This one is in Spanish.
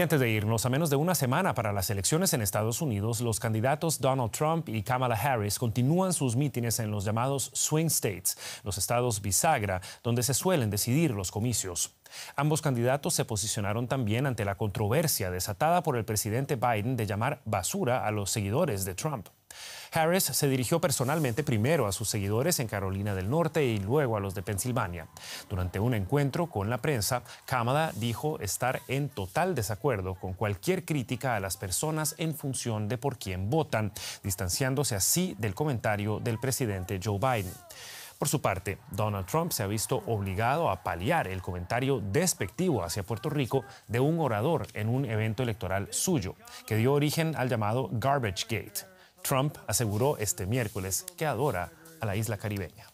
Y antes de irnos, a menos de una semana para las elecciones en Estados Unidos, los candidatos Donald Trump y Kamala Harris continúan sus mítines en los llamados swing states, los estados bisagra, donde se suelen decidir los comicios. Ambos candidatos se posicionaron también ante la controversia desatada por el presidente Biden de llamar basura a los seguidores de Trump. Harris se dirigió personalmente primero a sus seguidores en Carolina del Norte y luego a los de Pensilvania. Durante un encuentro con la prensa, Cámara dijo estar en total desacuerdo con cualquier crítica a las personas en función de por quién votan, distanciándose así del comentario del presidente Joe Biden. Por su parte, Donald Trump se ha visto obligado a paliar el comentario despectivo hacia Puerto Rico de un orador en un evento electoral suyo, que dio origen al llamado Garbage Gate. Trump aseguró este miércoles que adora a la isla caribeña.